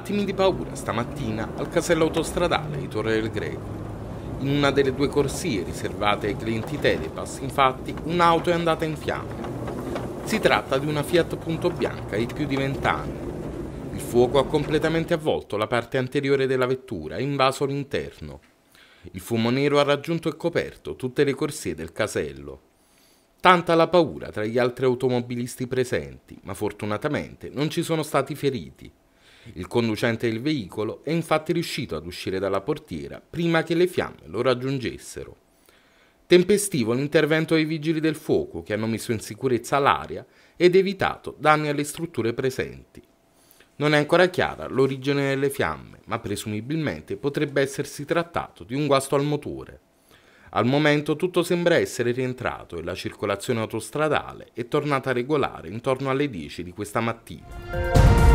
attimi di paura stamattina al casello autostradale di Torre del Greco. In una delle due corsie riservate ai clienti Telepass, infatti, un'auto è andata in fiamme. Si tratta di una Fiat Punto Bianca di più di 20 anni. Il fuoco ha completamente avvolto la parte anteriore della vettura e invaso l'interno. Il fumo nero ha raggiunto e coperto tutte le corsie del casello. Tanta la paura tra gli altri automobilisti presenti, ma fortunatamente non ci sono stati feriti. Il conducente del veicolo è infatti riuscito ad uscire dalla portiera prima che le fiamme lo raggiungessero. Tempestivo l'intervento dei vigili del fuoco che hanno messo in sicurezza l'area ed evitato danni alle strutture presenti. Non è ancora chiara l'origine delle fiamme, ma presumibilmente potrebbe essersi trattato di un guasto al motore. Al momento tutto sembra essere rientrato e la circolazione autostradale è tornata regolare intorno alle 10 di questa mattina.